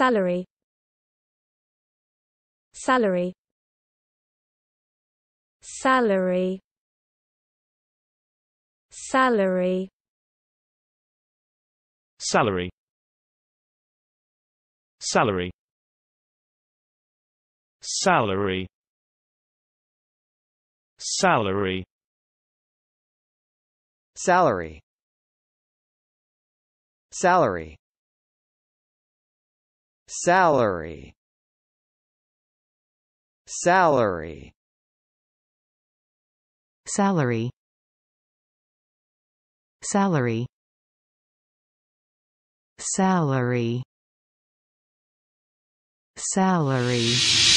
salary salary salary salary salary salary salary salary salary salary Salary Salary Salary Salary Salary Salary